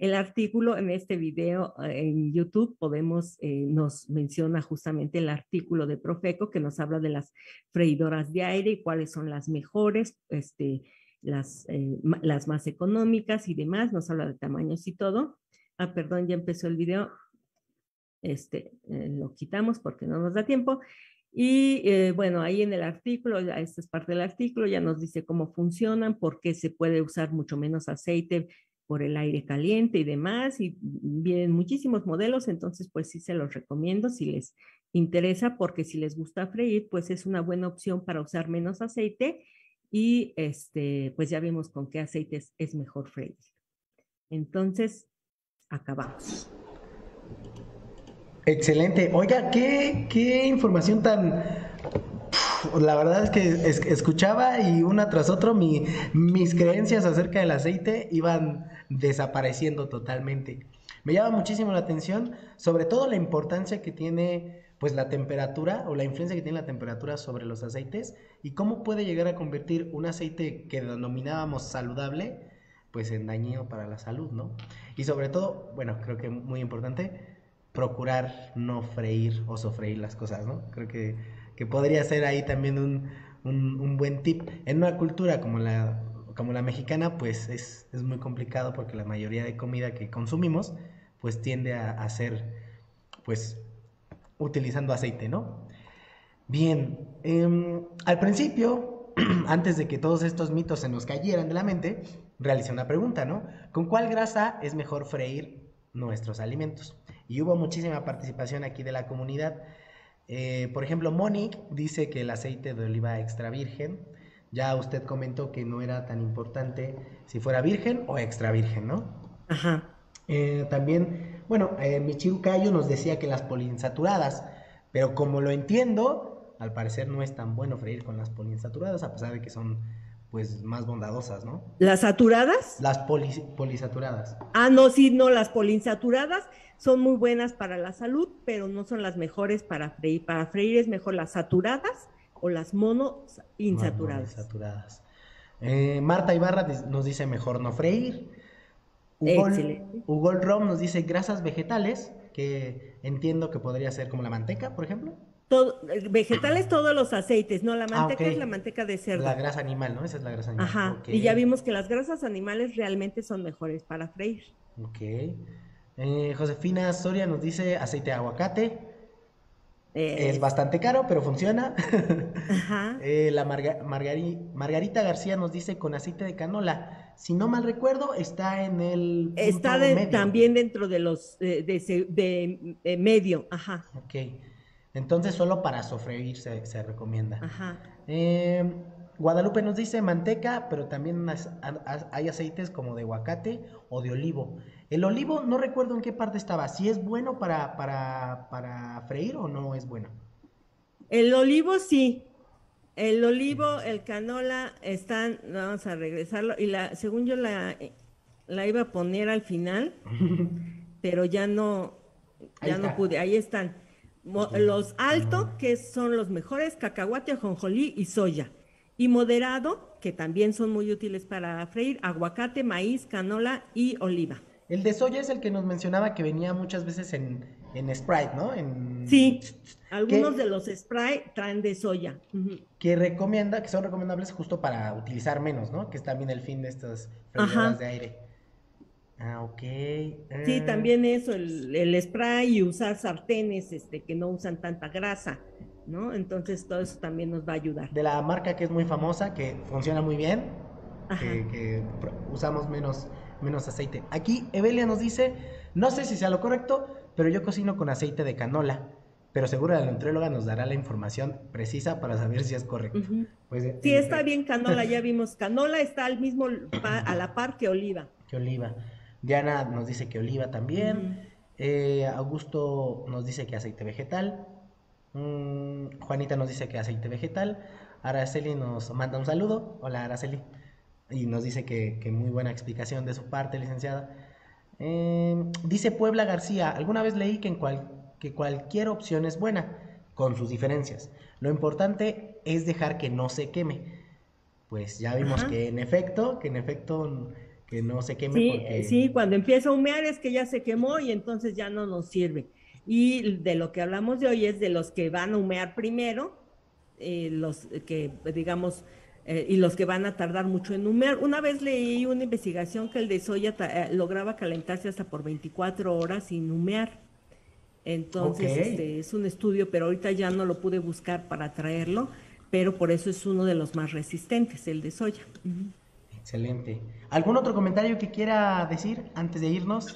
el, artículo en este video eh, en YouTube, podemos, eh, nos menciona justamente el artículo de Profeco que nos habla de las freidoras de aire y cuáles son las mejores, este, eh, las, más económicas y demás, nos habla de tamaños y todo. Ah, perdón, ya empezó el video. Este, lo quitamos porque no nos da tiempo. Y eh, bueno, ahí en el artículo, esta es parte del artículo, ya nos dice cómo funcionan, por qué se puede usar mucho menos aceite por el aire caliente y demás, y vienen muchísimos modelos, entonces pues sí se los recomiendo si les interesa, porque si les gusta freír, pues es una buena opción para usar menos aceite y este, pues ya vimos con qué aceites es mejor freír. Entonces, acabamos. Excelente. Oiga, qué, información tan... la verdad es que escuchaba y una tras otro mis creencias acerca del aceite iban desapareciendo totalmente. Me llama muchísimo la atención, sobre todo la importancia que tiene pues la temperatura o la influencia que tiene la temperatura sobre los aceites y cómo puede llegar a convertir un aceite que denominábamos saludable pues en dañino para la salud, ¿no? Y sobre todo, bueno, creo que muy importante, procurar no freír o sofreír las cosas, ¿no? Creo que, podría ser ahí también un, buen tip. En una cultura como la, como la mexicana, pues es, muy complicado porque la mayoría de comida que consumimos, pues tiende a, ser, pues, utilizando aceite, ¿no? Bien, em, al principio, antes de que todos estos mitos se nos cayeran de la mente, realicé una pregunta, ¿no? ¿Con cuál grasa es mejor freír nuestros alimentos? y hubo muchísima participación aquí de la comunidad. Eh, por ejemplo, Monique dice que el aceite de oliva extra virgen, ya usted comentó que no era tan importante si fuera virgen o extra virgen, ¿no? Ajá. Eh, también, bueno, eh, nos decía que las poliinsaturadas, pero como lo entiendo, al parecer no es tan bueno freír con las poliinsaturadas, a pesar de que son pues más bondadosas, ¿no? ¿Las saturadas? Las poli, polisaturadas. Ah, no, sí, no, las poliinsaturadas son muy buenas para la salud, pero no son las mejores para freír. Para freír es mejor las saturadas o las monoinsaturadas. insaturadas. Eh, Marta Ibarra nos dice mejor no freír. Hugo Rom nos dice grasas vegetales, que entiendo que podría ser como la manteca, por ejemplo. Eh, vegetales, todos los aceites, no, la ah, manteca es la manteca de cerdo. La grasa animal, ¿no? Esa es la grasa animal. Ajá. Y ya vimos que las grasas animales realmente son mejores para freír. Ok. Eh, Josefina Soria nos dice aceite de aguacate. Eh, es bastante caro, pero funciona. Ajá. Eh, la Margarita García nos dice con aceite de canola. Si no mal recuerdo, está en el. Está también dentro de los. de, medio, ajá. Ok. Entonces, solo para sofreír se, recomienda. Ajá. Guadalupe nos dice manteca, pero también hay aceites como de aguacate o de olivo. El olivo, no recuerdo en qué parte estaba, si es bueno para, para, para freír o no es bueno. El olivo sí. El olivo, el canola están, vamos a regresarlo, y la, según yo la, la iba a poner al final, pero ya no, ya no pude, ahí están. Los alto, ah. que son los mejores, cacahuate, ajonjolí y soya. Y moderado, que también son muy útiles para freír, aguacate, maíz, canola y oliva. El de soya es el que nos mencionaba que venía muchas veces en, en Sprite, ¿no? En... Sí, algunos de los Sprite traen de soya. Que recomienda, que son recomendables justo para utilizar menos, ¿no? Que es también el fin de estas fregaderas de aire. Ah, ok. Sí, ah. también eso, el, spray y usar sartenes este, que no usan tanta grasa, ¿no? Entonces todo eso también nos va a ayudar. De la marca que es muy famosa, que funciona muy bien, que, usamos menos menos aceite. Aquí Evelia nos dice, no sé si sea lo correcto, pero yo cocino con aceite de canola. Pero seguro la nutrióloga nos dará la información precisa para saber si es correcto. Pues, eh, sí, está eh, bien canola, ya vimos. Canola está al mismo, a la par que oliva. Que oliva. Diana nos dice que oliva también. Eh, Augusto nos dice que aceite vegetal. Mm, Juanita nos dice que aceite vegetal. Araceli nos manda un saludo. Hola, Araceli y nos dice que, muy buena explicación de su parte, licenciada. Eh, dice Puebla García, alguna vez leí que, en cual, que cualquier opción es buena, con sus diferencias. Lo importante es dejar que no se queme. Pues ya vimos que en efecto, que en efecto que no se queme. Sí, eh, sí, cuando empieza a humear es que ya se quemó y entonces ya no nos sirve. Y de lo que hablamos de hoy es de los que van a humear primero, eh, los que, digamos, eh, y los que van a tardar mucho en humear. Una vez leí una investigación que el de soya eh, lograba calentarse hasta por 24 horas sin humear. Entonces, este, es un estudio, pero ahorita ya no lo pude buscar para traerlo, pero por eso es uno de los más resistentes, el de soya. Excelente. ¿Algún otro comentario que quiera decir antes de irnos?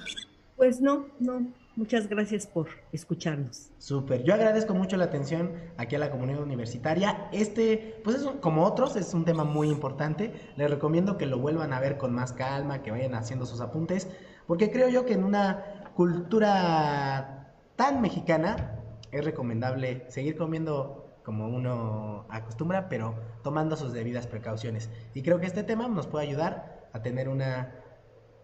Pues no, no. Muchas gracias por escucharnos. Súper. Yo agradezco mucho la atención aquí a la comunidad universitaria. Este, pues como otros, es un tema muy importante. Les recomiendo que lo vuelvan a ver con más calma, que vayan haciendo sus apuntes, porque creo yo que en una cultura tan mexicana es recomendable seguir comiendo como uno acostumbra, pero tomando sus debidas precauciones. Y creo que este tema nos puede ayudar a tener una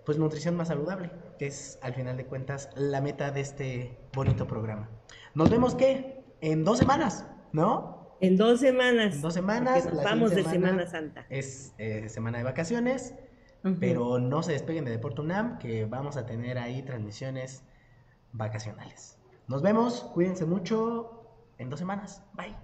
pues nutrición más saludable, que es al final de cuentas la meta de este bonito programa. Nos vemos que en dos semanas, ¿no? En dos semanas. En dos semanas. vamos de Semana Santa. Es eh, semana de vacaciones, pero no se despeguen de Deportunam, que vamos a tener ahí transmisiones vacacionales. Nos vemos, cuídense mucho en dos semanas. Bye.